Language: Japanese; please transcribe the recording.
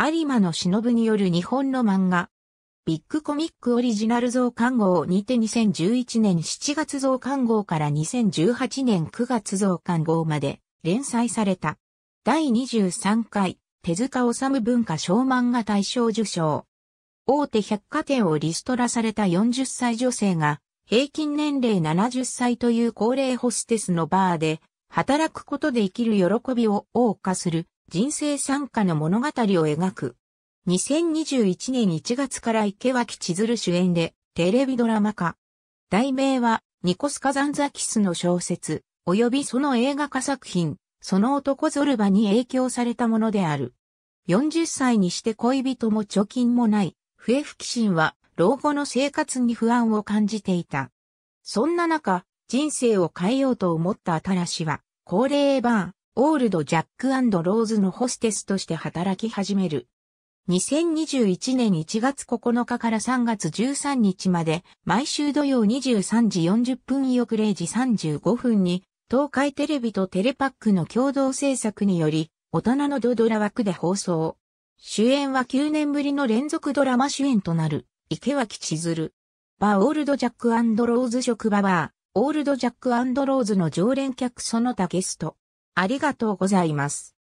有馬の忍による日本の漫画。ビッグコミックオリジナル増刊号にて2011年7月増刊号から2018年9月増刊号まで連載された。第23回手塚治虫文化小漫画大賞受賞。大手百貨店をリストラされた40歳女性が平均年齢70歳という高齢ホステスのバーで働くことで生きる喜びを謳歌する人生参加の物語を描く。2021年1月から池脇千鶴主演でテレビドラマ化。題名はニコスカザンザキスの小説、及びその映画化作品、その男ゾルバに影響されたものである。40歳にして恋人も貯金もない、笛吹心は老後の生活に不安を感じていた。そんな中、人生を変えようと思った新しは、高齢バー、オールド・ジャック・ローズのホステスとして働き始める。2021年1月9日から3月13日まで、毎週土曜23時40分翌0時35分に、東海テレビとテレパックの共同制作により、大人のドドラ枠で放送。主演は9年ぶりの連続ドラマ主演となる、池脇千鶴。バーオールド・ジャック・ローズ職場バー、オールド・ジャック・ローズの常連客その他ゲスト。ありがとうございます。